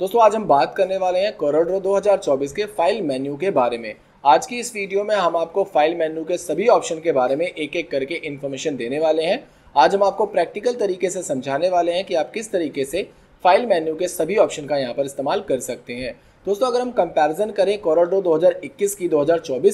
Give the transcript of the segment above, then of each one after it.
दोस्तों आज हम बात करने वाले हैं कोरोडो 2024 के फाइल मेन्यू के बारे में आज की इस वीडियो में हम आपको फाइल मेन्यू के सभी ऑप्शन के बारे में एक एक करके इन्फॉर्मेशन देने वाले हैं आज हम आपको प्रैक्टिकल तरीके से समझाने वाले हैं कि आप किस तरीके से फाइल मेन्यू के सभी ऑप्शन का यहाँ पर इस्तेमाल कर सकते हैं दोस्तों अगर हम कंपेरिजन करें कोरोडो दो की दो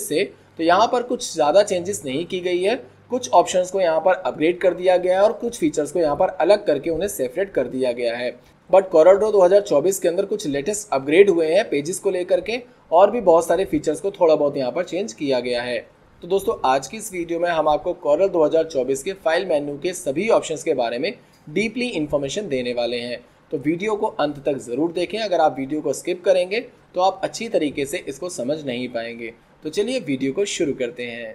से तो यहाँ पर कुछ ज़्यादा चेंजेस नहीं की गई है कुछ ऑप्शंस को यहाँ पर अपग्रेड कर दिया गया है और कुछ फीचर्स को यहाँ पर अलग करके उन्हें सेपरेट कर दिया गया है बट कॉरल ड्रो 2024 के अंदर कुछ लेटेस्ट अपग्रेड हुए हैं पेजेस को लेकर के और भी बहुत सारे फीचर्स को थोड़ा बहुत यहाँ पर चेंज किया गया है तो दोस्तों आज की इस वीडियो में हम आपको कॉरल 2024 के फाइल मेन्यू के सभी ऑप्शन के बारे में डीपली इन्फॉर्मेशन देने वाले हैं तो वीडियो को अंत तक ज़रूर देखें अगर आप वीडियो को स्किप करेंगे तो आप अच्छी तरीके से इसको समझ नहीं पाएंगे तो चलिए वीडियो को शुरू करते हैं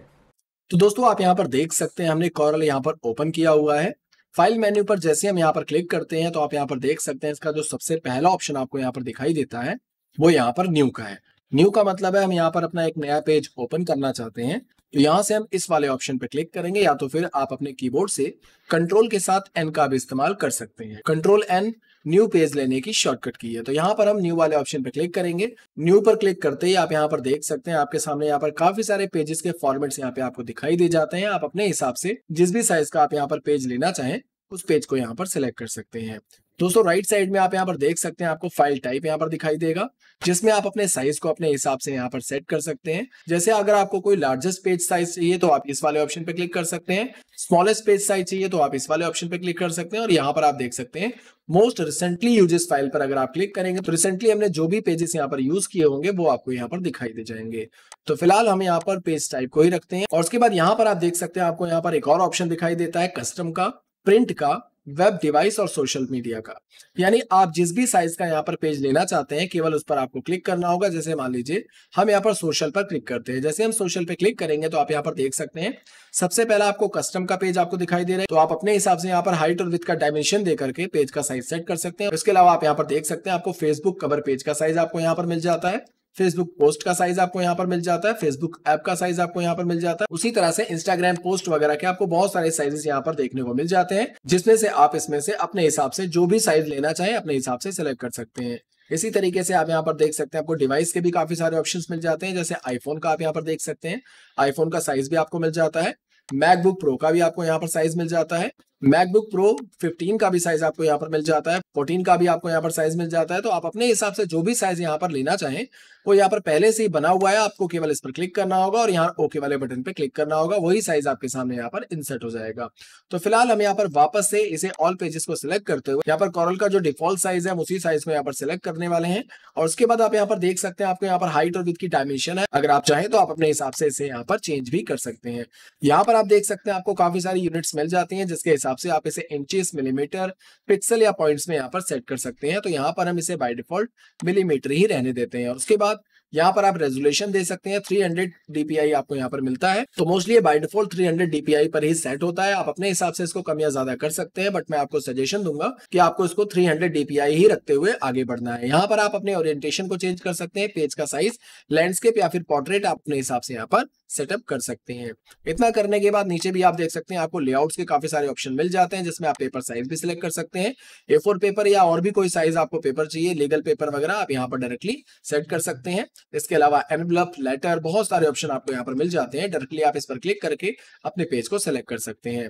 तो दोस्तों आप यहाँ पर देख सकते हैं हमने कॉरल यहाँ पर ओपन किया हुआ है फाइल मेन्यू पर जैसे हम यहाँ पर क्लिक करते हैं तो आप यहाँ पर देख सकते हैं इसका जो सबसे पहला ऑप्शन आपको यहाँ पर दिखाई देता है वो यहाँ पर न्यू का है न्यू का मतलब है हम यहाँ पर अपना एक नया पेज ओपन करना चाहते हैं तो यहाँ से हम इस वाले ऑप्शन पर क्लिक करेंगे या तो फिर आप अपने कीबोर्ड से कंट्रोल के साथ एन का भी इस्तेमाल कर सकते हैं कंट्रोल एन न्यू पेज लेने की शॉर्टकट की है तो यहाँ पर हम न्यू वाले ऑप्शन पर क्लिक करेंगे न्यू पर क्लिक करते ही आप यहाँ पर देख सकते हैं आपके सामने यहाँ पर काफी सारे पेजेस के फॉर्मेट्स यहाँ पे आपको दिखाई दे जाते हैं आप अपने हिसाब से जिस भी साइज का आप यहाँ पर पेज लेना चाहें उस पेज को यहाँ पर सिलेक्ट कर सकते हैं दोस्तों राइट साइड में आप यहाँ पर देख सकते हैं आपको फाइल टाइप यहाँ पर दिखाई देगा जिसमें आप अपने साइज को अपने हिसाब से यहाँ पर सेट कर सकते हैं जैसे अगर आपको कोई लार्जेस्ट पेज साइज चाहिए तो आप इस वाले ऑप्शन पे क्लिक कर सकते हैं स्मॉलेस्ट पेज साइज चाहिए तो आप इस वाले ऑप्शन पे क्लिक कर सकते हैं और यहाँ पर आप देख सकते हैं मोस्ट रिसेंटली यूजेस फाइल पर अगर आप क्लिक करेंगे तो रिसेंटली हमने जो भी पेजेस यहाँ पर यूज किए होंगे वो आपको यहाँ पर दिखाई दे जाएंगे तो फिलहाल हम यहाँ पर पेज टाइप को ही रखते हैं और उसके बाद यहाँ पर आप देख सकते हैं आपको यहाँ पर एक और ऑप्शन दिखाई देता है कस्टम का प्रिंट का वेब डिवाइस और सोशल मीडिया का यानी आप जिस भी साइज का यहाँ पर पेज लेना चाहते हैं केवल उस पर आपको क्लिक करना होगा जैसे मान लीजिए हम यहाँ पर सोशल पर क्लिक करते हैं जैसे हम सोशल पे क्लिक करेंगे तो आप यहाँ पर देख सकते हैं सबसे पहला आपको कस्टम का पेज आपको दिखाई दे रहा है तो आप अपने हिसाब से यहाँ पर हाइट और विथ का डायमेंशन दे करके पेज का साइज सेट कर सकते हैं इसके अलावा आप यहाँ पर देख सकते हैं आपको फेसबुक कवर पेज का साइज आपको यहाँ पर मिल जाता है फेसबुक पोस्ट का साइज आपको यहाँ पर मिल जाता है फेसबुक ऐप का साइज आपको यहाँ पर मिल जाता है उसी तरह से इंस्टाग्राम पोस्ट वगैरह के आपको बहुत सारे साइजेस यहाँ पर देखने को मिल जाते हैं जिसमें से आप इसमें से अपने हिसाब से जो भी साइज लेना चाहे अपने हिसाब से सिलेक्ट कर सकते हैं इसी तरीके से आप यहाँ पर देख सकते हैं आपको डिवाइस के भी काफी सारे ऑप्शन मिल जाते हैं जैसे आईफोन का आप यहाँ पर देख सकते हैं आईफोन का साइज भी आपको मिल जाता है मैकबुक प्रो का भी आपको यहाँ पर साइज मिल जाता है मैकबुक प्रो 15 का भी साइज आपको यहाँ पर मिल जाता है 14 का भी आपको यहाँ पर साइज मिल जाता है तो आप अपने हिसाब से जो भी साइज यहाँ पर लेना चाहें वो यहाँ पर पहले से ही बना हुआ है आपको केवल इस पर क्लिक करना होगा और यहाँ ओके वाले बटन पे क्लिक करना होगा वही साइज आपके सामने यहाँ पर इंसर्ट हो जाएगा तो फिलहाल हम यहाँ पर वापस से इसे ऑल पेजेस को सिलेक्ट करते हुए यहाँ पर कॉरल का जो डिफॉल्ट साइज है उसी साइज को यहाँ पर सिलेक्ट करने वाले हैं और उसके बाद आप यहाँ पर देख सकते हैं आपको यहाँ पर हाइट और विथ की डायमेंशन है अगर आप चाहें तो आप अपने हिसाब से इसे यहाँ पर चेंज भी कर सकते हैं यहाँ पर आप देख सकते हैं आपको काफी सारी यूनिट्स मिल जाती है जिसके हिसाब हिसाब से आप इसे इंचेस मिलीमीटर पिक्सल या पॉइंट्स में यहाँ पर सेट कर सकते हैं तो यहाँ पर हम इसे बाय डिफॉल्ट मिलीमीटर ही रहने देते हैं और उसके बाद यहाँ पर आप रेजोल्यूशन दे सकते हैं 300 हंड्रेड आपको यहाँ पर मिलता है तो मोस्टली बाय डिफॉल्ट 300 हंड्रेड पर ही सेट होता है आप अपने हिसाब से इसको कम या ज्यादा कर सकते हैं बट मैं आपको सजेशन दूंगा कि आपको इसको 300 हंड्रेड ही रखते हुए आगे बढ़ना है यहाँ पर आप अपने ओरिएंटेशन को चेंज कर सकते हैं पेज का साइज लैंडस्केप या फिर पोर्ट्रेट आप अपने हिसाब से यहाँ पर सेटअप कर सकते हैं इतना करने के बाद नीचे भी आप देख सकते हैं आपको लेआउट्स के काफी सारे ऑप्शन मिल जाते हैं जिसमें आप पेपर साइज भी सिलेक्ट कर सकते हैं ए पेपर या और भी कोई साइज आपको पेपर चाहिए लीगल पेपर वगैरह आप यहाँ पर डायरेक्टली सेट कर सकते हैं इसके अलावा एनवलप लेटर बहुत सारे ऑप्शन आपको यहाँ पर मिल जाते हैं डायरेक्टली आप इस पर क्लिक करके अपने पेज को सिलेक्ट कर सकते हैं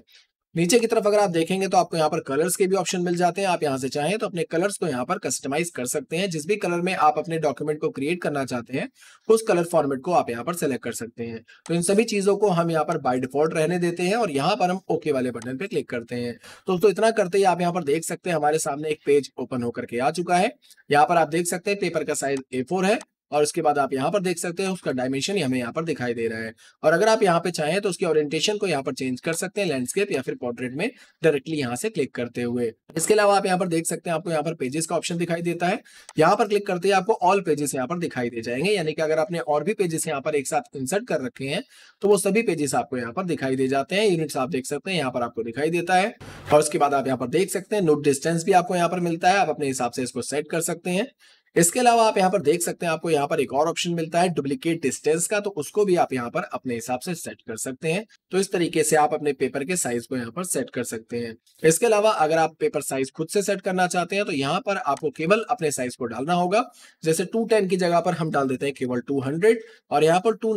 नीचे की तरफ अगर आप देखेंगे तो आपको यहाँ पर कलर्स के भी ऑप्शन मिल जाते हैं आप यहाँ से चाहें तो अपने कलर्स को यहाँ पर कस्टमाइज कर सकते हैं जिस भी कलर में आप अपने डॉक्यूमेंट को क्रिएट करना चाहते हैं उस कलर फॉर्मेट को आप यहाँ पर सेलेक्ट कर सकते हैं तो इन सभी चीजों को हम यहाँ पर बाई डिफॉल्ट रहने देते हैं और यहाँ पर हम ओके वाले बटन पर क्लिक करते हैं दोस्तों तो इतना करते ही आप यहाँ पर देख सकते हैं हमारे सामने एक पेज ओपन होकर के आ चुका है यहाँ पर आप देख सकते हैं पेपर का साइज ए है और उसके बाद आप यहाँ पर देख सकते हैं उसका डायमेंशन हमें यहाँ पर दिखाई दे रहा है और अगर आप यहाँ पे चाहें तो उसकी ओरिएंटेशन को यहाँ पर चेंज कर सकते हैं लैंडस्केप या फिर पोर्ट्रेट में डायरेक्टली यहाँ से क्लिक करते हुए इसके अलावा आप यहाँ पर देख सकते हैं आपको यहाँ पर पेजेस का ऑप्शन दिखाई देता है यहाँ पर क्लिक करते ही आपको ऑल पेजेस यहाँ पर दिखाई दे जाएंगे यानी कि अगर आपने और भी पेजेस यहाँ पर एक साथ इंसर्ट कर रखे हैं तो वो सभी पेजेस आपको यहाँ पर दिखाई दे जाते हैं यूनिट्स आप देख सकते हैं यहाँ पर आपको दिखाई देता है और उसके बाद आप यहाँ पर देख सकते हैं नोट डिस्टेंस भी आपको यहाँ पर मिलता है आप अपने हिसाब से इसको सेट कर सकते हैं इसके अलावा आप यहाँ पर देख सकते हैं आपको यहाँ पर एक और ऑप्शन मिलता है डुप्लीकेट डिस्टेंस का तो उसको भी आप यहाँ पर अपने हिसाब से सेट कर सकते हैं तो इस तरीके से आप अपने पेपर के साइज को यहाँ पर सेट कर सकते हैं इसके अलावा अगर आप पेपर साइज खुद से सेट करना चाहते हैं तो यहाँ पर आपको केवल अपने साइज को डालना होगा जैसे टू की जगह पर हम डाल देते हैं केवल टू और यहाँ पर टू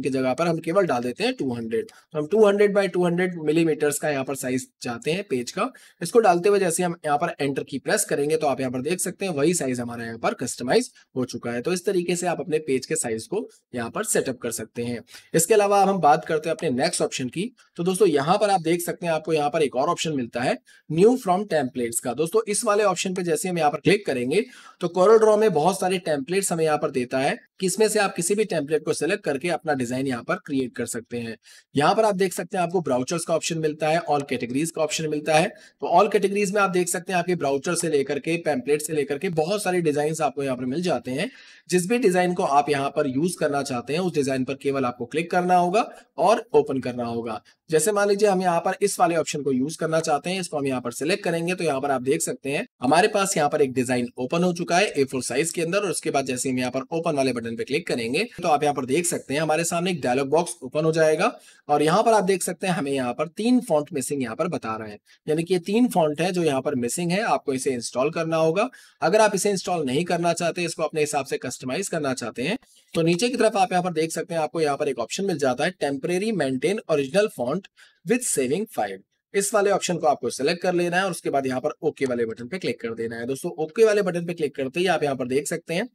की जगह पर हम केवल डाल देते हैं टू तो हम two hundred by two millimetres का यहाँ पर साइज चाहते हैं पेज का इसको डालते हुए जैसे हम यहाँ पर एंटर की प्रेस करेंगे तो आप यहाँ पर देख सकते हैं वही साइज हमारा यहाँ पर कस्टमाइज हो चुका है तो इस तरीके से आप अपने पेज के साइज को यहाँ पर सेटअप कर सकते हैं इसके अलावा अब हम बात करते हैं अपने नेक्स्ट ऑप्शन की तो दोस्तों यहाँ पर आप देख सकते हैं आपको यहाँ पर एक और ऑप्शन मिलता है न्यू फ्रॉम टेम्पलेट्स का दोस्तों इस वाले ऑप्शन पे जैसे हम यहाँ पर क्लिक करेंगे तो कोरल ड्रॉ में बहुत सारे टेम्पलेट्स हमें यहाँ पर देता है किसमें से आप किसी भी टेम्पलेट को सिलेक्ट करके अपना डिजाइन यहाँ पर क्रिएट कर सकते हैं यहाँ पर आप देख सकते हैं आपको ब्राउचर्स का ऑप्शन मिलता है ऑल कैटेगरीज का ऑप्शन मिलता है तो ऑल कैटेगरीज में आप देख सकते हैं आपके ब्राउचर से लेकर के पैम्पलेट से लेकर के बहुत सारे डिजाइन डिजाइन आपको यहाँ पर मिल जाते हैं जिस भी डिजाइन को आप यहाँ पर यूज करना चाहते हैं उस डिजाइन पर केवल आपको क्लिक करना होगा और ओपन करना होगा जैसे मान लीजिए हम यहाँ पर इस वाले ऑप्शन को यूज करना चाहते हैं इसको हम यहाँ पर सिलेक्ट करेंगे तो यहाँ पर आप देख सकते हैं हमारे पास यहाँ पर एक डिजाइन ओपन हो चुका है ए साइज के अंदर और उसके बाद जैसे हम यहाँ पर ओपन वाले बटन पे क्लिक करेंगे तो आप यहाँ पर देख सकते हैं हमारे सामने एक डायलॉग बॉक्स ओपन हो जाएगा और यहाँ पर आप देख सकते हैं हमें यहाँ पर तीन फॉन्ट मिसिंग यहाँ पर बता रहे हैं यानी कि ये तीन फॉन्ट है जो यहाँ पर मिसिंग है आपको इसे इंस्टॉल करना होगा अगर आप इसे इंस्टॉल नहीं नहीं करना चाहते इसको अपने हिसाब से कस्टमाइज करना चाहते हैं तो नीचे की तरफ आप यहाँ पर देख सकते हैं आपको यहाँ पर एक ऑप्शन मिल जाता है temporary maintain original font with saving five इस वाले ऑप्शन को आपको सेलेक्ट कर लेना है और उसके बाद यहाँ पर ओके वाले बटन पे क्लिक कर देना है दोस्तों ओके वाले बटन पे क्लिक करते ही आप यहाँ पर देख सकते हैं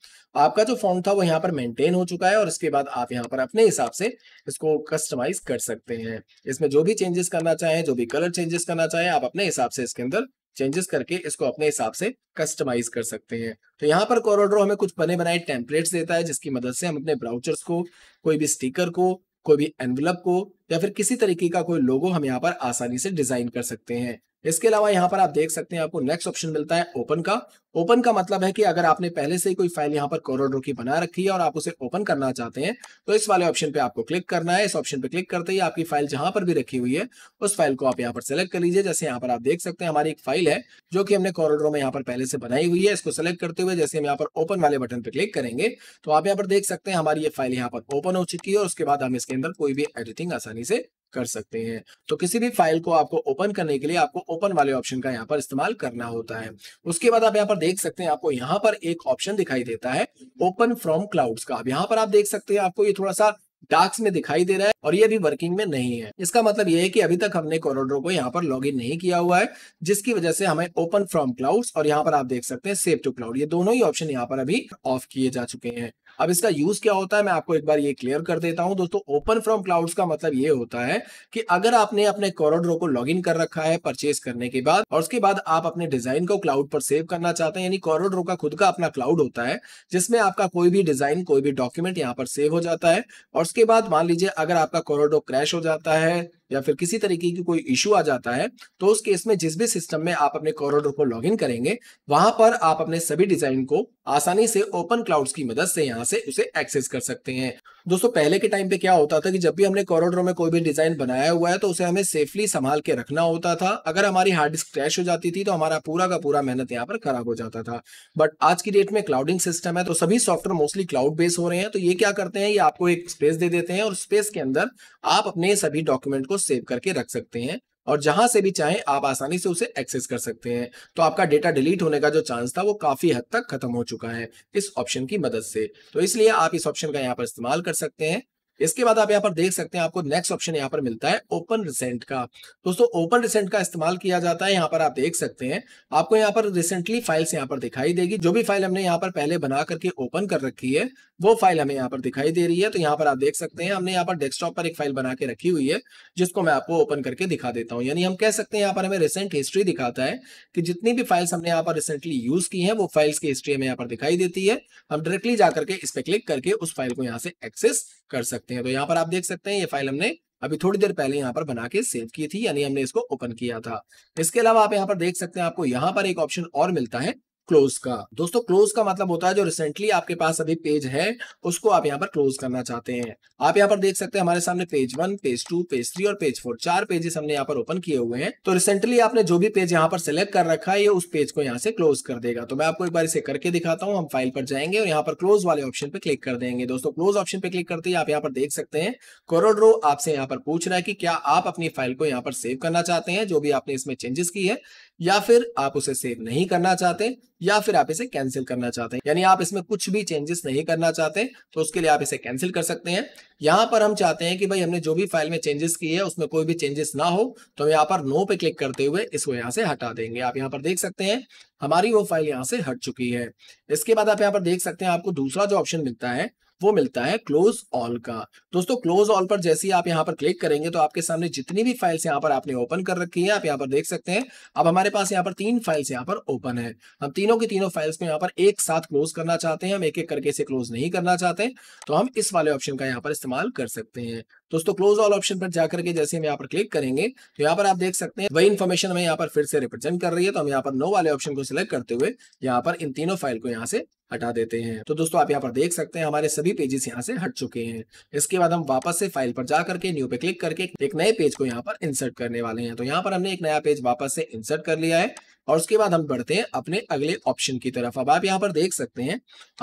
आपका जो फॉन्ट था वो यहाँ पर मेंटेन हो चुका है और इसके बाद आप यहाँ पर अपने हिसाब से इसको कस्टमाइज कर सकते हैं इसमें जो भी चेंजेस करना चाहें जो भी कलर चेंजेस करना चाहें आप अपने हिसाब से इसके अंदर चेंजेस करके इसको अपने हिसाब से कस्टमाइज कर सकते हैं तो यहाँ पर कॉरोड्रो हमें कुछ बने बनाए टेम्पलेट्स देता है जिसकी मदद से हम अपने ब्राउचर्स को कोई भी स्टिकर को कोई भी एनवलप को या फिर किसी तरीके का कोई लोगो हम यहाँ पर आसानी से डिजाइन कर सकते हैं इसके अलावा यहाँ पर आप देख सकते हैं आपको नेक्स्ट ऑप्शन मिलता है ओपन का ओपन का मतलब है कि अगर आपने पहले से ही कोई फाइल यहाँ पर कॉरिडोर की बना रखी है और आप उसे ओपन करना चाहते हैं तो इस वाले ऑप्शन पे आपको क्लिक करना है इस ऑप्शन पे क्लिक करते ही आपकी फाइल जहां पर भी रखी हुई है उस फाइल को आप यहाँ पर सेलेक्ट कर लीजिए जैसे यहाँ पर आप देख सकते हैं हमारी एक फाइल है जो कि हमने कॉरिडोर में यहाँ पर पहले से बनाई हुई है इसको सेलेक्ट करते हुए जैसे हम यहाँ पर ओपन वाले बटन पर क्लिक करेंगे तो आप यहाँ पर देख सकते हैं हमारी ये फाइल यहाँ पर ओपन हो चुकी है और उसके बाद हम इसके अंदर कोई भी एडिटिंग आसानी से कर सकते हैं तो किसी भी फाइल को आपको ओपन करने के लिए आपको ओपन वाले ऑप्शन का यहाँ पर इस्तेमाल करना होता है उसके बाद आप यहाँ पर देख सकते हैं आपको यहाँ पर एक ऑप्शन दिखाई देता है ओपन फ्रॉम क्लाउड्स का अब यहाँ पर आप देख सकते हैं आपको ये थोड़ा सा डार्क्स में दिखाई दे रहा है और ये भी वर्किंग में नहीं है इसका मतलब ये है कि अभी तक हमने कॉरिडोर को यहाँ पर लॉगिन नहीं किया हुआ है जिसकी वजह से हमें ओपन फ्रॉम क्लाउड्स और यहाँ पर आप देख सकते हैं सेव टू क्लाउड ये दोनों ही ऑप्शन यहाँ पर अभी ऑफ किए जा चुके हैं अब इसका यूज क्या होता है मैं आपको एक बार ये क्लियर कर देता हूँ दोस्तों ओपन फ्रॉम क्लाउड्स का मतलब ये होता है कि अगर आपने अपने कॉरोड्रो को लॉग कर रखा है परचेज करने के बाद और उसके बाद आप अपने डिजाइन को क्लाउड पर सेव करना चाहते हैं यानी कॉरोड्रो का खुद का अपना क्लाउड होता है जिसमें आपका कोई भी डिजाइन कोई भी डॉक्यूमेंट यहाँ पर सेव हो जाता है और उसके बाद मान लीजिए अगर आपका कॉरोड्रो क्रैश हो जाता है या फिर किसी तरीके की कोई इशू आ जाता है तो उस केस में जिस भी सिस्टम में आप अपने कॉरिडोर को इन करेंगे वहां पर आप अपने सभी डिजाइन को आसानी से ओपन क्लाउड्स की मदद से यहाँ से उसे एक्सेस कर सकते हैं दोस्तों पहले के टाइम पे क्या होता था कि जब भी हमने कॉरिडोर में कोई भी डिजाइन बनाया हुआ है तो उसे हमें सेफली संभाल के रखना होता था अगर हमारी हार्ड डिस्क क्रैश हो जाती थी तो हमारा पूरा का पूरा मेहनत यहाँ पर खराब हो जाता था बट आज की डेट में क्लाउडिंग सिस्टम है तो सभी सॉफ्टवेयर मोस्टली क्लाउड बेस हो रहे हैं तो ये क्या करते हैं ये आपको एक स्पेस दे देते हैं और स्पेस के अंदर आप अपने सभी डॉक्यूमेंट को सेव करके रख सकते हैं और जहां से भी चाहें आप आसानी से उसे एक्सेस कर सकते हैं तो आपका डेटा डिलीट होने का जो चांस था वो काफी हद तक खत्म हो चुका है इस ऑप्शन की मदद से तो इसलिए आप इस ऑप्शन का यहाँ पर इस्तेमाल कर सकते हैं इसके बाद आप यहाँ पर देख सकते हैं आपको नेक्स्ट ऑप्शन यहाँ पर मिलता है ओपन रिसेंट का दोस्तों ओपन रिसेंट का इस्तेमाल किया जाता है यहाँ पर आप देख सकते हैं आपको यहाँ पर रिसेंटली फाइल्स यहाँ पर दिखाई देगी जो भी फाइल हमने यहाँ पर पहले बना करके ओपन कर रखी है वो फाइल हमें यहाँ पर दिखाई दे रही है तो यहाँ पर आप देख सकते हैं हमने यहाँ पर डेस्कटॉप पर एक फाइल बना के रखी हुई है जिसको मैं आपको ओपन करके दिखा देता हूँ यानी हम कह सकते हैं यहाँ पर हमें रिसेंट हिस्ट्री दिखाता है कि जितनी भी फाइल्स हमने यहाँ पर रिसेंटली यूज की है वो फाइल्स की हिस्ट्री हमें यहाँ पर दिखाई देती है हम डायरेक्टली जाकर के इस पर क्लिक करके उस फाइल को यहाँ से एक्सेस कर सकते सकते हैं तो यहाँ पर आप देख सकते हैं ये फाइल हमने अभी थोड़ी देर पहले यहाँ पर बना के सेव की थी यानी हमने इसको ओपन किया था इसके अलावा आप यहाँ पर देख सकते हैं आपको यहाँ पर एक ऑप्शन और मिलता है क्लोज का दोस्तों क्लोज का मतलब होता है जो रिसेंटली आपके पास अभी पेज है उसको आप यहाँ पर क्लोज करना चाहते हैं आप यहाँ पर देख सकते हैं हमारे सामने page one page two page three और पेज फोर चार पेजेस हमने यहाँ पर ओपन किए हुए हैं तो रिसेंटली आपने जो भी पेज यहाँ पर सिलेक्ट कर रखा है ये उस पेज को यहाँ से क्लोज कर देगा तो मैं आपको एक बार इसे करके दिखाता हूँ हम फाइल पर जाएंगे और यहाँ पर क्लोज वाले ऑप्शन पे क्लिक कर देंगे दोस्तों क्लोज ऑप्शन पे क्लिक करते ही आप यहाँ पर देख सकते हैं कोरोड्रो आपसे यहाँ पर पूछ रहा है कि क्या आप अपनी फाइल को यहाँ पर सेव करना चाहते हैं जो भी आपने इसमें चेंजेस की है या फिर आप उसे सेव नहीं करना चाहते या फिर आप इसे कैंसिल करना चाहते हैं यानी आप इसमें कुछ भी चेंजेस नहीं करना चाहते तो उसके लिए आप इसे कैंसिल कर सकते हैं यहां पर हम चाहते हैं कि भाई हमने जो भी फाइल में चेंजेस किए हैं उसमें कोई भी चेंजेस ना हो तो हम यहाँ पर नो पे क्लिक करते हुए इसको यहाँ से हटा देंगे आप यहाँ पर देख सकते हैं हमारी वो फाइल यहाँ से हट चुकी है इसके बाद आप यहाँ पर देख सकते हैं आपको दूसरा जो ऑप्शन मिलता है वो मिलता है क्लोज ऑल का दोस्तों क्लोज ऑल पर जैसे ही आप यहाँ पर क्लिक करेंगे तो आपके सामने जितनी भी फाइल्स यहाँ पर आपने ओपन कर रखी है आप यहाँ पर देख सकते हैं अब हमारे पास यहाँ पर तीन फाइल्स यहाँ पर ओपन है हम तीनों की तीनों फाइल्स को यहाँ पर एक साथ क्लोज करना चाहते हैं हम एक एक करके इसे क्लोज नहीं करना चाहते तो हम इस वाले ऑप्शन का यहाँ पर इस्तेमाल कर सकते हैं दोस्तों क्लोज ऑल ऑप्शन पर जाकर के जैसे हम यहाँ पर क्लिक करेंगे तो यहाँ पर आप देख सकते हैं वही इन्फॉर्मेशन हमें यहाँ पर फिर से रिप्रेजेंट कर रही है तो हम यहाँ पर नो वाले ऑप्शन को सिलेक्ट करते हुए यहाँ पर इन तीनों फाइल को यहाँ से हटा देते हैं तो दोस्तों आप यहाँ पर देख सकते हैं हमारे सभी पेजेस यहाँ से हट चुके हैं इसके बाद हम वापस से फाइल पर जाकर के न्यू पे क्लिक करके एक नए पेज को यहाँ पर इंसर्ट करने वाले हैं तो यहाँ पर हमने एक नया पेज वापस से इंसर्ट कर लिया है और उसके बाद हम बढ़ते हैं अपने अगले ऑप्शन की तरफ अब आप यहाँ पर देख सकते हैं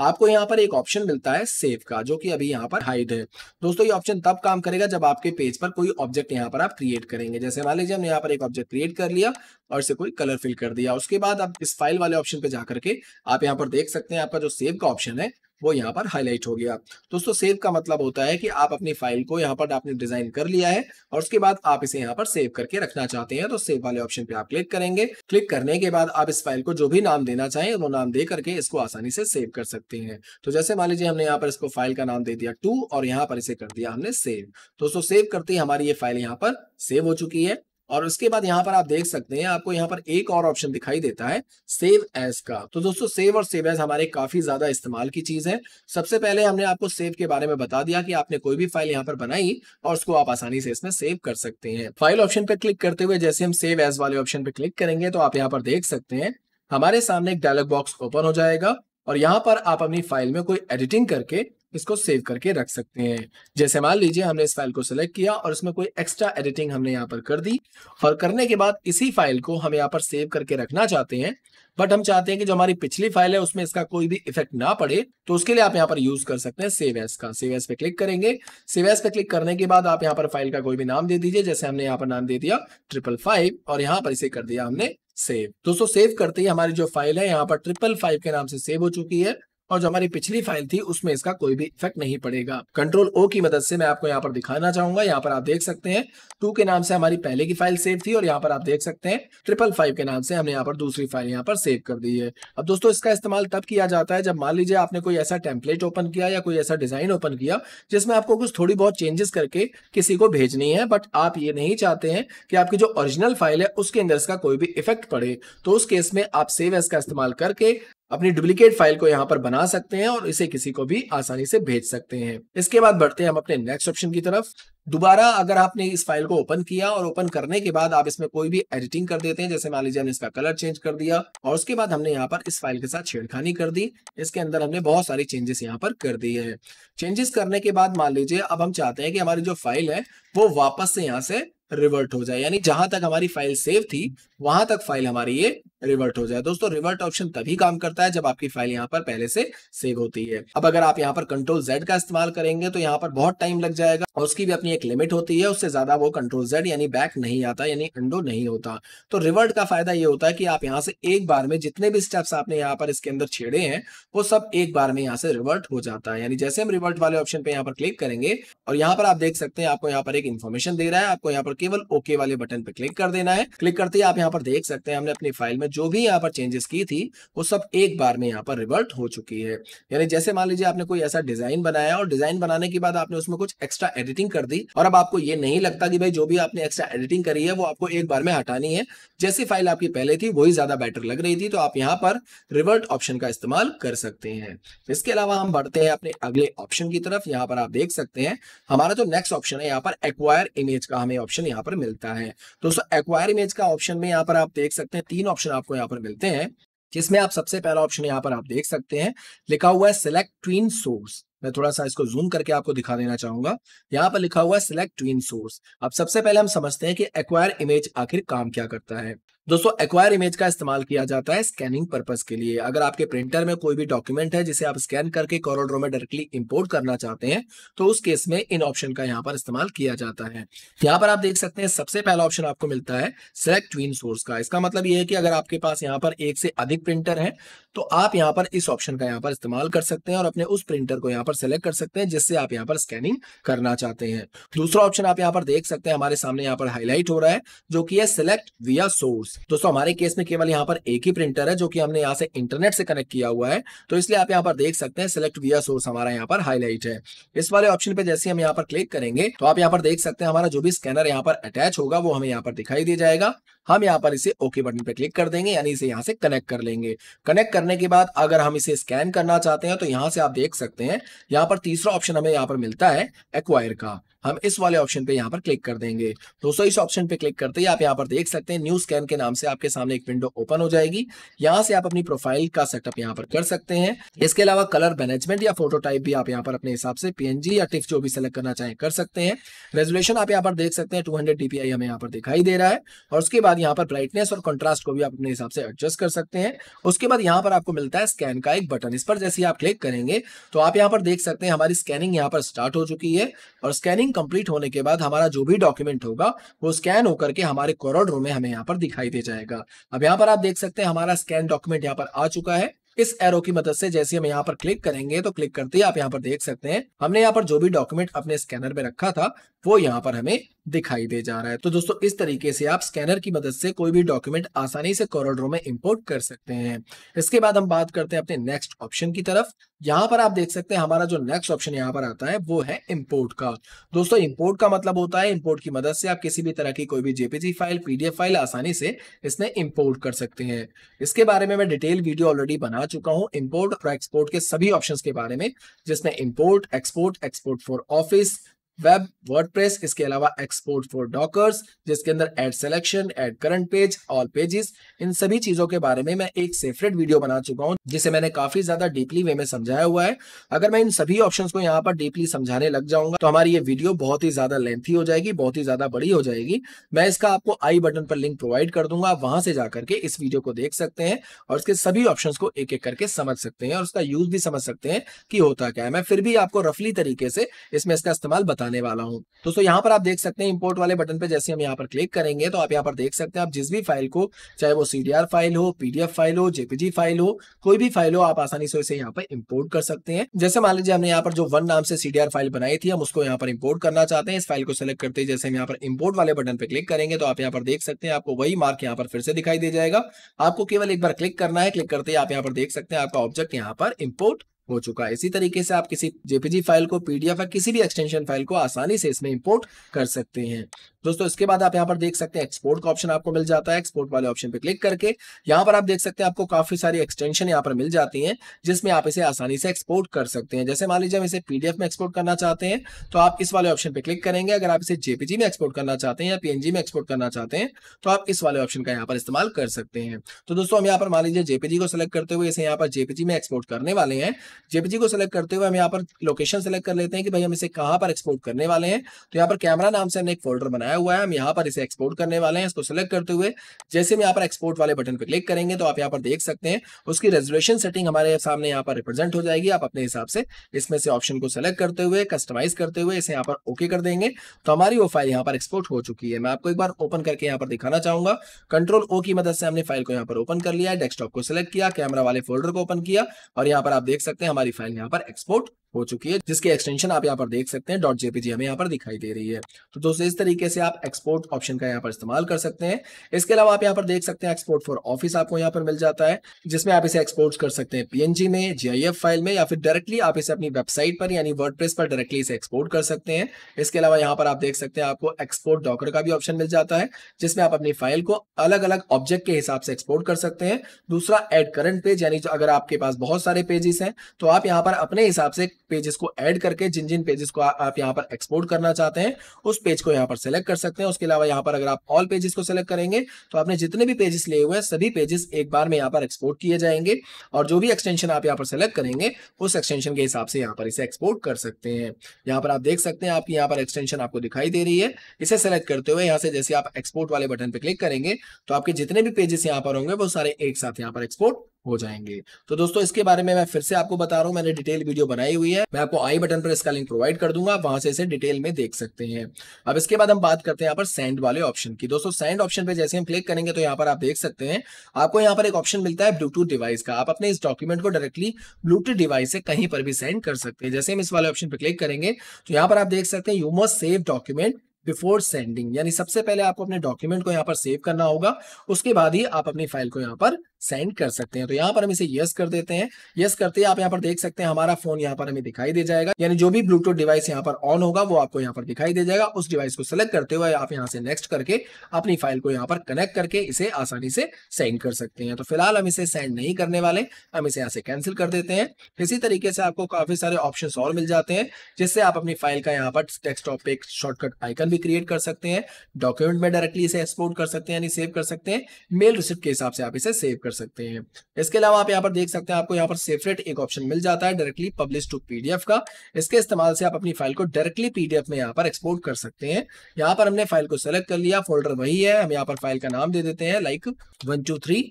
आपको यहाँ पर एक ऑप्शन मिलता है सेव का जो कि अभी यहाँ पर हाइड है दोस्तों ये ऑप्शन तब काम करेगा जब आपके पेज पर कोई ऑब्जेक्ट यहाँ पर आप क्रिएट करेंगे जैसे मान लीजिए हमने यहाँ पर एक ऑब्जेक्ट क्रिएट कर लिया और इसे कोई कलर फिल कर दिया उसके बाद आप इस फाइल वाले ऑप्शन पे जाकर के आप यहाँ पर देख सकते हैं आपका जो सेव का ऑप्शन है वो यहाँ पर हाईलाइट हो गया दोस्तों सेव का मतलब होता है कि आप अपनी फाइल को यहाँ पर आपने डिजाइन कर लिया है और उसके बाद आप इसे यहाँ पर सेव करके रखना चाहते हैं तो सेव वाले ऑप्शन पे आप क्लिक करेंगे क्लिक करने के बाद आप इस फाइल को जो भी नाम देना चाहें वो नाम दे करके इसको आसानी से सेव कर सकते हैं तो जैसे मान लीजिए हमने यहाँ पर इसको फाइल का नाम दे दिया टू और यहाँ पर इसे कर दिया हमने सेव दोस्तों सेव करते ही हमारी ये फाइल यहाँ पर सेव हो चुकी है और उसके बाद यहाँ पर आप देख सकते हैं आपको यहाँ पर एक और ऑप्शन दिखाई देता है सेव एज का तो दोस्तों सेव और सेव एज हमारे काफी ज्यादा इस्तेमाल की चीज है सबसे पहले हमने आपको सेव के बारे में बता दिया कि आपने कोई भी फाइल यहाँ पर बनाई और उसको आप आसानी से इसमें सेव कर सकते हैं फाइल ऑप्शन पर क्लिक करते हुए जैसे हम सेव एज वाले ऑप्शन पर क्लिक करेंगे तो आप यहाँ पर देख सकते हैं हमारे सामने एक डायलॉग बॉक्स ओपन हो जाएगा और यहाँ पर आप अपनी फाइल में कोई एडिटिंग करके इसको सेव करके रख सकते हैं जैसे मान लीजिए हमने इस फाइल को सिलेक्ट किया और इसमें कोई एक्स्ट्रा एडिटिंग हमने यहाँ पर कर दी और करने के बाद इसी फाइल को हम यहाँ पर सेव करके रखना चाहते हैं बट हम चाहते हैं कि जो हमारी पिछली फाइल है उसमें इसका कोई भी इफेक्ट ना पड़े तो उसके लिए आप यहाँ पर यूज कर सकते हैं सेव एस का सेव एस पे क्लिक करेंगे सेव एस पे क्लिक करने के बाद आप यहाँ पर फाइल का कोई भी नाम दे दीजिए जैसे हमने यहाँ पर नाम दे दिया ट्रिपल फाइव और यहाँ पर इसे कर दिया हमने सेव दोस्तों सेव करते ही हमारी जो फाइल है यहाँ पर ट्रिपल फाइव के नाम से सेव हो चुकी है और जो हमारी पिछली फाइल थी उसमें इसका कोई भी इफेक्ट नहीं पड़ेगा कंट्रोल ओ की मदद से मैं आपको यहाँ पर दिखाना चाहूंगा यहाँ पर आप देख सकते हैं टू के नाम से हमारी पहले की फाइल सेव थी और यहाँ पर आप देख सकते हैं ट्रिपल फाइव के नाम से हमने यहाँ पर दूसरी फाइल यहाँ पर सेव कर दी है अब दोस्तों इसका इस्तेमाल तब किया जाता है जब मान लीजिए आपने कोई ऐसा टेम्पलेट ओपन किया या कोई ऐसा डिजाइन ओपन किया जिसमें आपको कुछ थोड़ी बहुत चेंजेस करके किसी को भेजनी है बट आप ये नहीं चाहते हैं कि आपकी जो ओरिजिनल फाइल है उसके अंदर इसका कोई भी इफेक्ट पड़े तो उस केस में आप सेव एस का इस्तेमाल करके अपनी डुप्लीकेट फाइल को यहाँ पर बना सकते हैं और इसे किसी को भी आसानी से भेज सकते हैं इसके बाद बढ़ते हैं हम अपने नेक्स्ट ऑप्शन की तरफ दोबारा अगर आपने इस फाइल को ओपन किया और ओपन करने के बाद आप इसमें कोई भी एडिटिंग कर देते हैं जैसे मान लीजिए हमने इसका कलर चेंज कर दिया और उसके बाद हमने यहाँ पर इस फाइल के साथ छेड़खानी कर दी इसके अंदर हमने बहुत सारी चेंजेस यहाँ पर कर दिए हैं चेंजेस करने के बाद मान लीजिए अब हम चाहते हैं कि हमारी जो फाइल है वो वापस से यहाँ से रिवर्ट हो जाए यानी जहां तक हमारी फाइल सेव थी वहां तक फाइल हमारी ये रिवर्ट हो जाए दोस्तों रिवर्ट ऑप्शन तभी काम करता है जब आपकी फाइल यहाँ पर पहले से सेव होती है अब अगर आप यहाँ पर कंट्रोल जेड का इस्तेमाल करेंगे तो यहाँ पर बहुत टाइम लग जाएगा और उसकी भी अपनी एक लिमिट होती है उससे ज्यादा वो कंट्रोल जेड यानी बैक नहीं आता यानी अंडो नहीं होता तो रिवर्ट का फायदा ये होता है कि आप यहाँ से एक बार में जितने भी स्टेप्स आपने यहाँ पर इसके अंदर छेड़े हैं वो सब एक बार में यहाँ से रिवर्ट हो जाता है यानी जैसे हम रिवर्ट वाले ऑप्शन पे यहाँ पर क्लिक करेंगे और यहाँ पर आप देख सकते हैं आपको यहाँ पर एक इन्फॉर्मेशन दे रहा है आपको यहाँ पर केवल ओके वाले बटन पर क्लिक कर देना है क्लिक करते ही आप यहाँ पर देख सकते हैं हमने अपनी फाइल में जो भी यहाँ पर चेंजेस की थी वो सब एक बार में यहाँ पर रिवर्ट हो चुकी है यानी जैसे मान लीजिए आपने कोई ऐसा डिजाइन बनाया और डिजाइन बनाने के बाद आपने उसमें कुछ एक्स्ट्रा एडिटिंग कर दी और अब आपको ये नहीं लगता कि भाई जो भी आपने एक्स्ट्रा एडिटिंग करी है वो आपको एक बार में हटानी है जैसी फाइल आपकी पहले थी वही ज्यादा बेटर लग रही थी तो आप यहाँ पर रिवर्ट ऑप्शन का इस्तेमाल कर सकते हैं इसके अलावा हम बढ़ते हैं अपने अगले ऑप्शन की तरफ यहाँ पर आप देख सकते हैं हमारा जो नेक्स्ट ऑप्शन है यहाँ पर एक्वायर इमेज का हमें ऑप्शन यहाँ पर मिलता है तो दोस्तों एक्वायर इमेज का ऑप्शन में यहाँ पर आप देख सकते हैं तीन ऑप्शन आपको यहाँ पर मिलते हैं जिसमें आप सबसे पहला ऑप्शन यहाँ पर आप देख सकते हैं लिखा हुआ है सिलेक्ट ट्वीन सोर्स मैं थोड़ा सा इसको जूम करके आपको दिखा देना चाहूंगा यहाँ पर लिखा हुआ है सिलेक्ट ट्वीन सोर्स अब सबसे पहले हम समझते हैं कि एक्वायर इमेज आखिर काम क्या करता है दोस्तों एक्वायर इमेज का इस्तेमाल किया जाता है स्कैनिंग पर्पज के लिए अगर आपके प्रिंटर में कोई भी डॉक्यूमेंट है जिसे आप स्कैन करके कॉरल कॉरोड्रो में डायरेक्टली इंपोर्ट करना चाहते हैं तो उस केस में इन ऑप्शन का यहाँ पर इस्तेमाल किया जाता है यहाँ पर आप देख सकते हैं सबसे पहला ऑप्शन आपको मिलता है सिलेक्ट ट्वीन सोर्स का इसका मतलब ये है कि अगर आपके पास यहाँ पर एक से अधिक प्रिंटर है तो आप यहाँ पर इस ऑप्शन का यहाँ पर इस्तेमाल कर सकते हैं और अपने उस प्रिंटर को यहाँ पर सेलेक्ट कर सकते हैं जिससे आप यहाँ पर स्कैनिंग करना चाहते हैं दूसरा ऑप्शन आप यहाँ पर देख सकते हैं हमारे सामने यहाँ पर हाईलाइट हो रहा है जो की है सिलेक्ट विया सोर्स दोस्तों हमारे केस में केवल यहाँ पर एक ही प्रिंटर है जो की हमने यहाँ से इंटरनेट से कनेक्ट किया हुआ है तो इसलिए आप यहाँ पर देख सकते हैं सिलेक्ट विया सोर्स हमारा यहाँ पर हाईलाइट है इस वाले ऑप्शन पे जैसे हम यहाँ पर क्लिक करेंगे तो आप यहाँ पर देख सकते हैं हमारा जो भी स्कैनर यहाँ पर अटैच होगा वो हमें यहाँ पर दिखाई दे जाएगा हम यहाँ पर इसे ओके बटन पर क्लिक कर देंगे यानी इसे यहाँ से कनेक्ट कर लेंगे कनेक्ट करने के बाद अगर हम इसे स्कैन करना चाहते हैं तो यहाँ से आप देख सकते हैं यहाँ पर तीसरा ऑप्शन हमें यहाँ पर मिलता है एक्वायर का हम इस वाले ऑप्शन पे यहाँ पर क्लिक कर देंगे दोस्तों इस ऑप्शन पे क्लिक करते ही आप यहाँ पर देख सकते हैं न्यू स्कैन के नाम से आपके सामने एक विंडो ओपन हो जाएगी यहाँ से आप अपनी प्रोफाइल का सेटअप यहाँ पर कर सकते हैं इसके अलावा कलर मैनेजमेंट या फोटो टाइप भी आप यहाँ पर अपने हिसाब से पीएनजी या टिफ जो भी सिलेक्ट करना चाहें कर सकते हैं रेजोलेशन आप यहाँ पर देख सकते हैं टू हंड्रेड हमें यहाँ पर दिखाई दे रहा है और उसके बाद यहाँ पर ब्राइटनेस और कंट्रास्ट को भी आप अपने हिसाब से एडजस्ट कर सकते हैं उसके बाद यहाँ पर आपको मिलता है स्कैन का एक बटन इस पर जैसे आप क्लिक करेंगे तो आप यहाँ पर देख सकते हैं हमारी स्कैनिंग यहाँ पर स्टार्ट हो चुकी है और स्कैनिंग प्रोसेसिंग कंप्लीट होने के बाद हमारा जो भी डॉक्यूमेंट होगा वो स्कैन होकर के हमारे कॉरिडोर में हमें यहाँ पर दिखाई दे जाएगा अब यहाँ पर आप देख सकते हैं हमारा स्कैन डॉक्यूमेंट यहाँ पर आ चुका है इस एरो की मदद से जैसे हम यहाँ पर क्लिक करेंगे तो क्लिक करते ही आप यहाँ पर देख सकते हैं हमने यहाँ पर जो भी डॉक्यूमेंट अपने स्कैनर में रखा था वो यहाँ पर हमें दिखाई दे जा रहा है तो दोस्तों इस तरीके से आप स्कैनर की मदद से कोई भी डॉक्यूमेंट आसानी से कॉरिडोर में इंपोर्ट कर सकते हैं इसके बाद हम बात करते हैं अपने नेक्स्ट ऑप्शन की तरफ यहां पर आप देख सकते हैं हमारा जो नेक्स्ट ऑप्शन यहां पर आता है वो है इम्पोर्ट का दोस्तों इम्पोर्ट का मतलब होता है इम्पोर्ट की मदद से आप किसी भी तरह की कोई भी जेपीजी फाइल पीडीएफ फाइल आसानी से इसमें इंपोर्ट कर सकते हैं इसके बारे में मैं डिटेल वीडियो ऑलरेडी बना चुका हूं इम्पोर्ट और एक्सपोर्ट के सभी ऑप्शन के बारे में जिसमें import export export for office web WordPress इसके अलावा एक्सपोर्ट फॉर डॉकर्स जिसके अंदर add selection add current page all pages इन सभी चीजों के बारे में मैं एक सेपरेट वीडियो बना चुका हूं जिसे मैंने काफी ज्यादा डीपली वे में समझाया हुआ है अगर मैं इन सभी ऑप्शन को यहाँ पर डीपली समझाने लग जाऊंगा तो हमारी ये वीडियो बहुत ही ज्यादा लेंथी हो जाएगी बहुत ही ज्यादा बड़ी हो जाएगी मैं इसका आपको आई बटन पर लिंक प्रोवाइड कर दूंगा आप वहां से जाकर के इस वीडियो को देख सकते हैं और इसके सभी ऑप्शन को एक एक करके समझ सकते हैं और उसका यूज भी समझ सकते हैं कि होता क्या है मैं फिर भी आपको रफली तरीके से इसमें इसका इस्तेमाल बता बताने वाला हूँ दोस्तों यहाँ पर आप देख सकते हैं इम्पोर्ट वाले बटन पे जैसे हम यहाँ पर क्लिक करेंगे तो आप यहाँ पर देख सकते हैं आप जिस भी फाइल को चाहे वो सी फाइल हो पीडीएफ फाइल हो जेपीजी फाइल हो कोई भी फाइल हो आप आसानी से उसे यहाँ पर इम्पोर्ट कर सकते हैं जैसे मान लीजिए हमने यहाँ पर जो वन नाम से सी फाइल बनाई थी हम उसको यहाँ पर इम्पोर्ट करना चाहते हैं इस फाइल को सिलेक्ट करते जैसे हम यहाँ पर इम्पोर्ट वाले बटन पर क्लिक करेंगे तो आप यहाँ पर देख सकते हैं आपको वही मार्क यहाँ पर फिर से दिखाई दे जाएगा आपको केवल एक बार क्लिक करना है क्लिक करते ही आप यहाँ पर देख सकते हैं आपका ऑब्जेक्ट यहाँ पर इम्पोर्ट हो चुका है इसी तरीके से आप किसी जेपीजी फाइल को पीडीएफ या किसी भी एक्सटेंशन फाइल को आसानी से इसमें इंपोर्ट कर सकते हैं दोस्तों इसके बाद आप यहाँ पर देख सकते हैं एक्सपोर्ट का ऑप्शन आपको मिल जाता है एक्सपोर्ट वाले ऑप्शन पर क्लिक करके यहाँ पर आप देख सकते हैं आपको काफी सारी एक्सटेंशन यहाँ पर मिल जाती है जिसमें आप इसे आसानी से एक्सपोर्ट कर सकते हैं जैसे मान लीजिए हम इसे पीडीएफ में एक्सपोर्ट करना चाहते हैं तो आप इस वाले ऑप्शन पर क्लिक करेंगे अगर आप इसे जेपीजी में एक्सपोर्ट करना चाहते हैं या पीएनजी में एक्सपोर्ट करना चाहते हैं तो आप इस वाले ऑप्शन का यहाँ पर इस्तेमाल कर सकते हैं तो दोस्तों हम यहाँ पर मान लीजिए जेपीजी को सिलेक्ट करते हुए इसे यहाँ पर जेपीजी में एक्सपोर्ट करने वाले हैं जेपीजी को सिलेक्ट करते हुए हम यहाँ पर लोकेशन सेलेक्ट कर लेते हैं कि भाई हम इसे कहाँ पर एक्सपोर्ट करने वाले हैं तो यहाँ पर कैमरा नाम से हमने एक फोल्डर बनाया हुआ है हम यहाँ पर इसे एक्सपोर्ट करने वाले हैं इसको सिलेक्ट करते हुए जैसे हम यहाँ पर एक्सपोर्ट वाले बटन पर क्लिक करेंगे तो आप यहाँ पर देख सकते हैं उसकी रेजोल्यूशन सेटिंग हमारे सामने यहाँ पर रिप्रेजेंट हो जाएगी आप अपने हिसाब से इसमें से ऑप्शन को सिलेक्ट करते हुए कस्टमाइज करते हुए इसे यहाँ पर ओके कर देंगे तो हमारी वो फाइल यहाँ पर एक्सपोर्ट हो चुकी है मैं आपको एक बार ओपन करके यहाँ पर दिखाना चाहूंगा कंट्रोल ओ की मदद से हमने फाइल को यहाँ पर ओपन कर लिया डेस्कटॉप को सिलेक्ट किया कैमरा वाले फोल्डर को ओपन किया और यहाँ पर आप देख सकते हैं हमारी फाइल यहां पर एक्सपोर्ट हो चुकी है जिसकी एक्सटेंशन आप यहाँ पर देख सकते हैं डॉट जेपीजी हमें यहाँ पर दिखाई दे रही है तो दोस्तों इस तरीके से आप एक्सपोर्ट ऑप्शन का यहाँ पर इस्तेमाल कर सकते हैं इसके अलावा आप यहाँ पर देख सकते हैं एक्सपोर्ट फॉर ऑफिस आपको यहाँ पर मिल जाता है जिसमें आप इसे एक्सपोर्ट कर सकते हैं पीएनजी में जीआईएफ फाइल में या फिर डायरेक्टली आप इसे अपनी वेबसाइट पर यानी वर्ड पर डायरेक्टली इसे एक्सपोर्ट कर सकते हैं इसके अलावा यहाँ पर आप देख सकते हैं आपको एक्सपोर्ट डॉकर का भी ऑप्शन मिल जाता है जिसमें आप अपनी फाइल को अलग अलग ऑब्जेक्ट के हिसाब से एक्सपोर्ट कर सकते हैं दूसरा एड करंट पेज यानी अगर आपके पास बहुत सारे पेजेस हैं तो आप यहाँ पर अपने हिसाब से पेजेस को ऐड करके जिन जिन पेजेस को आ, आप यहाँ पर एक्सपोर्ट करना चाहते हैं उस पेज को यहाँ पर सेलेक्ट कर सकते हैं उसके अलावा यहाँ पर अगर आप ऑल पेजेस को सेलेक्ट करेंगे तो आपने जितने भी पेजेस लिए हुए हैं सभी पेजेस एक बार में यहाँ पर एक्सपोर्ट किए जाएंगे और जो भी एक्सटेंशन आप यहाँ पर सेलेक्ट करेंगे उस एक्सटेंशन के हिसाब से यहाँ पर इसे एक्सपोर्ट कर सकते हैं यहाँ पर आप देख सकते हैं आपकी यहाँ पर एक्सटेंशन आपको दिखाई दे रही है इसे सेलेक्ट करते हुए यहाँ से जैसे आप एक्सपोर्ट वाले बटन पर क्लिक करेंगे तो आपके जितने भी पेजेस यहाँ पर होंगे वो सारे एक साथ यहाँ पर एक्सपोर्ट हो जाएंगे तो दोस्तों इसके बारे में मैं फिर से आपको बता रहा हूँ मैंने डिटेल वीडियो बनाई हुई है मैं आपको आई बटन पर इसका लिंक प्रोवाइड कर दूंगा वहां से इसे डिटेल में देख सकते हैं अब इसके बाद हम बात करते हैं यहाँ पर सेंड वाले ऑप्शन की दोस्तों सेंड ऑप्शन पे जैसे हम क्लिक करेंगे तो यहाँ पर आप देख सकते हैं आपको यहाँ पर एक ऑप्शन मिलता है ब्लूटूथ डिवाइस का आप अपने इस डॉक्यूमेंट को डायरेक्टली ब्लूटूथ डिवाइस से कहीं पर भी सेंड कर सकते हैं जैसे हम इस वाले ऑप्शन पर क्लिक करेंगे तो यहाँ पर आप देख सकते हैं you must save document before sending यानी सबसे पहले आपको अपने डॉक्यूमेंट को यहाँ पर सेव करना होगा उसके बाद ही आप अपनी फाइल को यहाँ पर सेंड कर सकते हैं तो यहाँ पर हम इसे यस कर देते हैं यस करते हैं आप यहाँ पर देख सकते हैं हमारा फोन यहाँ पर हमें दिखाई दे जाएगा यानी जो भी ब्लूटूथ डिवाइस यहाँ पर ऑन होगा वो आपको यहाँ पर दिखाई दे जाएगा उस डिवाइस को सिलेक्ट करते हुए आप यहाँ से नेक्स्ट करके अपनी फाइल को यहाँ पर कनेक्ट करके इसे आसानी से सेंड कर सकते हैं तो फिलहाल हम इसे सेंड नहीं करने वाले हम इसे यहाँ से कैंसिल कर देते हैं इसी तरीके से आपको काफी सारे ऑप्शन और मिल जाते हैं जिससे आप अपनी फाइल का यहाँ पर डेस्कटॉप पे एक शॉर्टकट आइकन भी क्रिएट कर सकते हैं डॉक्यूमेंट में डायरेक्टली इसे एक्सपोर्ट कर सकते हैं यानी सेव कर सकते हैं मेल रिसिप्ट के हिसाब से आप इसे सेव कर कर सकते हैं इसके अलावा आप यहाँ पर देख सकते हैं आपको यहाँ पर सेपरेट एक ऑप्शन मिल जाता है डायरेक्टली पब्लिश टू पीडीएफ का इसके इस्तेमाल से आप अपनी फाइल को डायरेक्टली पीडीएफ में यहाँ पर एक्सपोर्ट कर सकते हैं यहाँ पर हमने फाइल को सेलेक्ट कर लिया फोल्डर वही है हम यहाँ पर फाइल का नाम दे देते हैं like one two three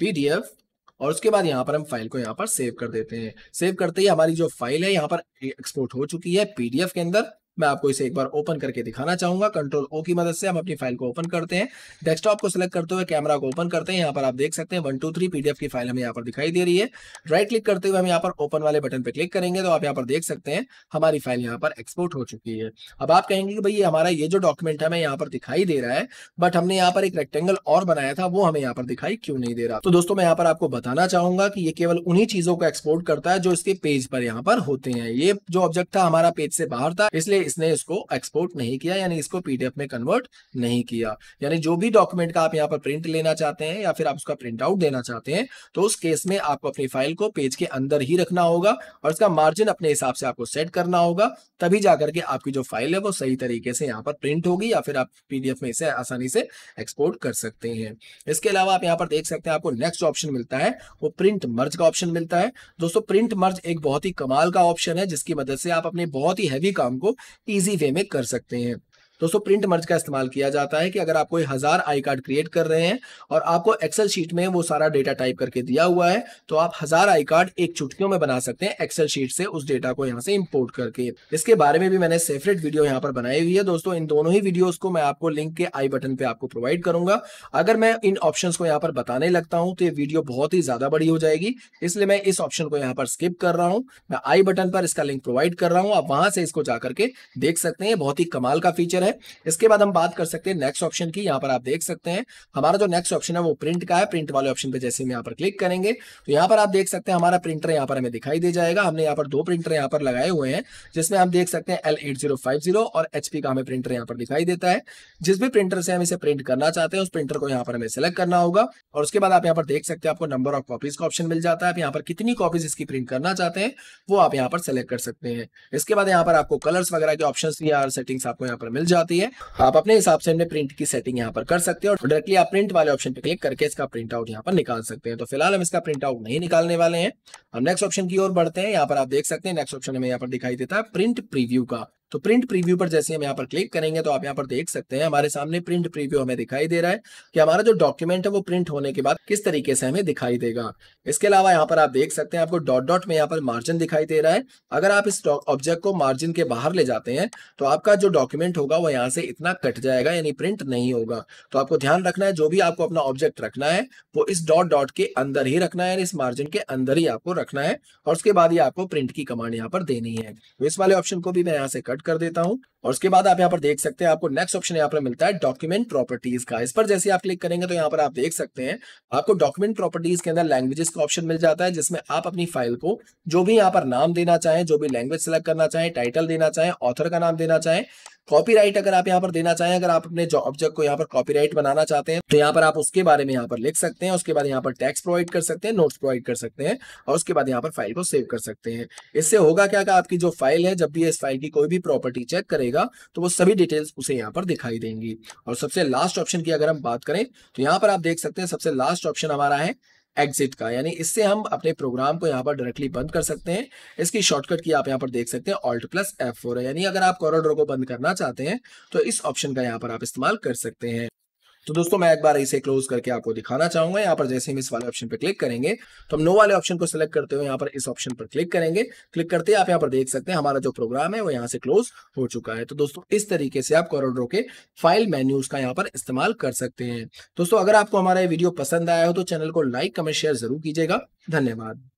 PDF और उसके बाद यहाँ पर हम फाइल को यहाँ पर सेव कर देते हैं सेव करते ही हमारी जो फाइल है यहाँ पर एक्सपोर्ट हो चुकी है पीडीएफ के अंदर मैं आपको इसे एक बार ओपन करके दिखाना चाहूंगा कंट्रोल ओ की मदद से हम अपनी फाइल को ओपन करते हैं डेस्कटॉप को सिलेक्ट करते हुए कैमरा को ओपन करते हैं यहाँ पर आप देख सकते हैं वन टू थ्री पीडीएफ की फाइल हमें यहाँ पर दिखाई दे रही है राइट क्लिक करते हुए हम यहाँ पर ओपन वाले बटन पर क्लिक करेंगे तो आप यहाँ पर देख सकते हैं हमारी फाइल यहाँ पर एक्सपोर्ट हो चुकी है अब आप कहेंगे कि भाई हमारा ये जो डॉक्यूमेंट हमें यहाँ पर दिखाई दे रहा है बट हमने यहाँ पर एक रेक्टेंगल और बनाया था वो हमें यहाँ पर दिखाई क्यों नहीं दे रहा तो दोस्तों मैं यहाँ पर आपको बताना चाहूंगा कि ये केवल उन्हीं चीजों को एक्सपोर्ट करता है जो इसके पेज पर यहाँ पर होते हैं ये जो ऑब्जेक्ट था हमारा पेज से बाहर था इसलिए इसने इसको एक्सपोर्ट नहीं किया यानी इसको पीडीएफ में कन्वर्ट नहीं किया यानी जो भी डॉक्यूमेंट का आप यहाँ पर प्रिंट लेना चाहते हैं या फिर आप उसका प्रिंट आउट देना चाहते हैं तो उस केस में आपको अपनी फाइल को पेज के अंदर ही रखना होगा और इसका मार्जिन अपने हिसाब से आपको सेट करना होगा तभी जाकर के आपकी जो फाइल है वो सही तरीके से यहाँ पर प्रिंट होगी या फिर आप पीडीएफ में इसे आसानी से एक्सपोर्ट कर सकते हैं इसके अलावा आप यहाँ पर देख सकते हैं आपको नेक्स्ट ऑप्शन मिलता है वो प्रिंट मर्ज का ऑप्शन मिलता है दोस्तों प्रिंट मर्ज एक बहुत ही कमाल का ऑप्शन है जिसकी मदद से आप अपने बहुत ही हैवी काम को इजी वे में कर सकते हैं दोस्तों प्रिंट मर्ज का इस्तेमाल किया जाता है कि अगर आप कोई हज़ार आई कार्ड क्रिएट कर रहे हैं और आपको एक्सेल शीट में वो सारा डेटा टाइप करके दिया हुआ है तो आप हज़ार आई कार्ड एक चुटकियों में बना सकते हैं एक्सेल शीट से उस डेटा को यहाँ से इम्पोर्ट करके इसके बारे में भी मैंने सेपरेट वीडियो यहाँ पर बनाई हुई है दोस्तों इन दोनों ही वीडियोज को मैं आपको लिंक के आई बटन पे आपको प्रोवाइड करूंगा अगर मैं इन ऑप्शन को यहाँ पर बताने लगता हूँ तो ये वीडियो बहुत ही ज्यादा बड़ी हो जाएगी इसलिए मैं इस ऑप्शन को यहाँ पर स्किप कर रहा हूँ मैं आई बटन पर इसका लिंक प्रोवाइड कर रहा हूँ आप वहां से इसको जाकर के देख सकते हैं बहुत ही कमाल का फीचर है है इसके बाद हम बात कर सकते हैं नेक्स्ट ऑप्शन की यहाँ पर आप देख सकते हैं हमारा जो नेक्स्ट ऑप्शन है वो प्रिंट का है प्रिंट वाले ऑप्शन पे जैसे हम यहाँ पर क्लिक करेंगे तो यहाँ पर आप देख सकते हैं हमारा प्रिंटर यहाँ पर हमें दिखाई दे जाएगा हमने यहाँ पर दो प्रिंटर यहाँ पर लगाए हुए हैं जिसमें आप देख सकते हैं एल और एच का हमें प्रिंटर यहाँ पर दिखाई देता है जिस भी प्रिंटर से हम इसे प्रिंट करना चाहते हैं उस प्रिंटर को यहाँ पर हमें सेलेक्ट करना होगा और उसके बाद आप यहाँ पर देख सकते हैं आपको नंबर ऑफ कॉपीज का ऑप्शन मिल जाता है आप यहाँ पर कितनी कॉपीज इसकी प्रिंट करना चाहते हैं वो आप यहाँ पर सेलेक्ट कर सकते हैं इसके बाद यहाँ पर आपको कलर्स वगैरह के ऑप्शन सेटिंग्स आपको यहाँ पर मिल जाते जाती है आप अपने हिसाब से प्रिंट की सेटिंग यहाँ पर कर सकते हैं और डायरेक्टली आप प्रिंट वाले ऑप्शन पे क्लिक करके इसका प्रिंट आउट यहाँ पर निकाल सकते हैं तो फिलहाल हम इसका प्रिंट आउट नहीं निकालने वाले हैं हम नेक्स्ट ऑप्शन की ओर बढ़ते हैं यहाँ पर आप देख सकते हैं नेक्स्ट ऑप्शन हमें यहाँ पर दिखाई देता है प्रिंट प्रीव्यू का तो प्रिंट प्रीव्यू पर जैसे हम यहाँ पर क्लिक करेंगे तो आप यहाँ पर देख सकते हैं हमारे सामने प्रिंट प्रीव्यू हमें दिखाई दे रहा है कि हमारा जो डॉक्यूमेंट है वो प्रिंट होने के बाद किस तरीके से हमें दिखाई देगा इसके अलावा यहाँ पर आप देख सकते हैं आपको डॉट डॉट में यहाँ पर मार्जिन दिखाई दे रहा है अगर आप इस ऑब्जेक्ट को मार्जिन के बाहर ले जाते हैं तो आपका जो डॉक्यूमेंट होगा वो यहाँ से इतना कट जाएगा यानी प्रिंट नहीं होगा तो आपको ध्यान रखना है जो भी आपको अपना ऑब्जेक्ट रखना है वो इस डॉट डॉट के अंदर ही रखना है इस मार्जिन के अंदर ही आपको रखना है और उसके बाद ही आपको प्रिंट की कमांड यहाँ पर देनी है तो इस वाले ऑप्शन को भी मैं यहाँ से कट सेलेक्ट कर देता हूँ और उसके बाद आप यहाँ पर देख सकते हैं आपको नेक्स्ट ऑप्शन यहाँ पर मिलता है डॉक्यूमेंट प्रॉपर्टीज का इस पर जैसे आप क्लिक करेंगे तो यहाँ पर आप देख सकते हैं आपको डॉक्यूमेंट प्रॉपर्टीज के अंदर लैंग्वेजेस का ऑप्शन मिल जाता है जिसमें आप अपनी फाइल को जो भी यहाँ पर नाम देना चाहें जो भी लैंग्वेज सेलेक्ट करना चाहें टाइटल देना चाहें ऑथर का नाम देना चाहें कॉपीराइट अगर आप यहाँ पर देना चाहें अगर आप अपने ऑब्जेक्ट को यहाँ पर कॉपीराइट बनाना चाहते हैं तो यहाँ पर आप उसके बारे में यहाँ पर लिख सकते हैं उसके बाद यहाँ पर टैक्स प्रोवाइड कर सकते हैं नोट्स प्रोवाइड कर सकते हैं और उसके बाद यहाँ पर फाइल को सेव कर सकते हैं इससे होगा क्या कि आपकी जो फाइल है जब भी इस फाइल की कोई भी प्रॉपर्टी चेक करेगा तो वो सभी डिटेल्स उसे यहाँ पर दिखाई देंगी और सबसे लास्ट ऑप्शन की अगर हम बात करें तो यहाँ पर आप देख सकते हैं सबसे लास्ट ऑप्शन हमारा है एग्जिट का यानी इससे हम अपने प्रोग्राम को यहाँ पर डायरेक्टली बंद कर सकते हैं इसकी शॉर्टकट की आप यहाँ पर देख सकते हैं ऑल्ट प्लस एफ फोर है यानी अगर आप कॉरोड्रो को बंद करना चाहते हैं तो इस ऑप्शन का यहाँ पर आप इस्तेमाल कर सकते हैं तो दोस्तों मैं एक बार इसे क्लोज करके आपको दिखाना चाहूंगा यहाँ पर जैसे हम इस वाले ऑप्शन पर क्लिक करेंगे तो हम नो वाले ऑप्शन को सिलेक्ट करते हुए यहाँ पर इस ऑप्शन पर क्लिक करेंगे क्लिक करते आप यहाँ पर देख सकते हैं हमारा जो प्रोग्राम है वो यहाँ से क्लोज हो चुका है तो दोस्तों इस तरीके से आप रो के फाइल मेन्यूज का यहाँ पर इस्तेमाल कर सकते हैं दोस्तों अगर आपको हमारा ये वीडियो पसंद आया हो तो चैनल को लाइक कमेंट शेयर जरूर कीजिएगा धन्यवाद